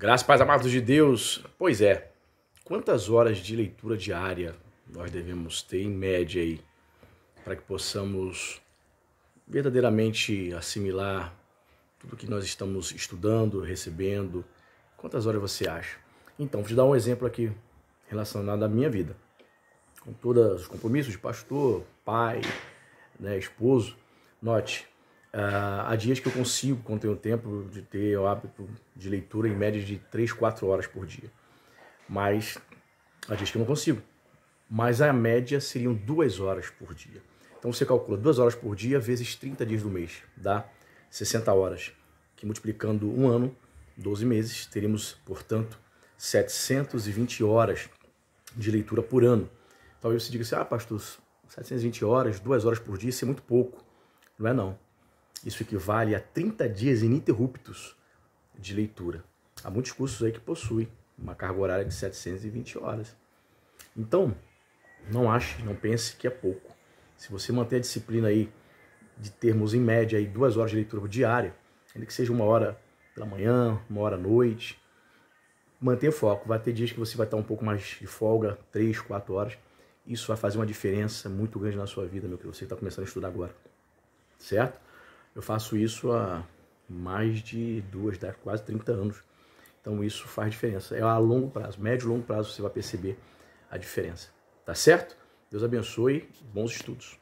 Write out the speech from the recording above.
Graças paz amados de Deus. Pois é, quantas horas de leitura diária nós devemos ter em média aí para que possamos verdadeiramente assimilar tudo que nós estamos estudando, recebendo? Quantas horas você acha? Então, vou te dar um exemplo aqui relacionado à minha vida. Com todos os compromissos de pastor, pai, né, esposo, note, Uh, há dias que eu consigo, quando tenho tempo, de ter o hábito de leitura em média de 3, 4 horas por dia. Mas há dias que eu não consigo. Mas a média seriam 2 horas por dia. Então você calcula 2 horas por dia vezes 30 dias do mês, dá 60 horas. Que multiplicando um ano, 12 meses, teríamos, portanto, 720 horas de leitura por ano. Talvez você diga assim, ah, pastor, 720 horas, 2 horas por dia, isso é muito pouco. Não é não. Isso equivale a 30 dias ininterruptos de leitura. Há muitos cursos aí que possuem uma carga horária de 720 horas. Então, não ache, não pense que é pouco. Se você manter a disciplina aí de termos em média aí duas horas de leitura diária, ainda que seja uma hora pela manhã, uma hora à noite, manter foco. Vai ter dias que você vai estar um pouco mais de folga, três, quatro horas. Isso vai fazer uma diferença muito grande na sua vida, meu querido. Você está começando a estudar agora, certo? Eu faço isso há mais de duas, quase 30 anos. Então isso faz diferença. É a longo prazo, médio e longo prazo você vai perceber a diferença. Tá certo? Deus abençoe, bons estudos.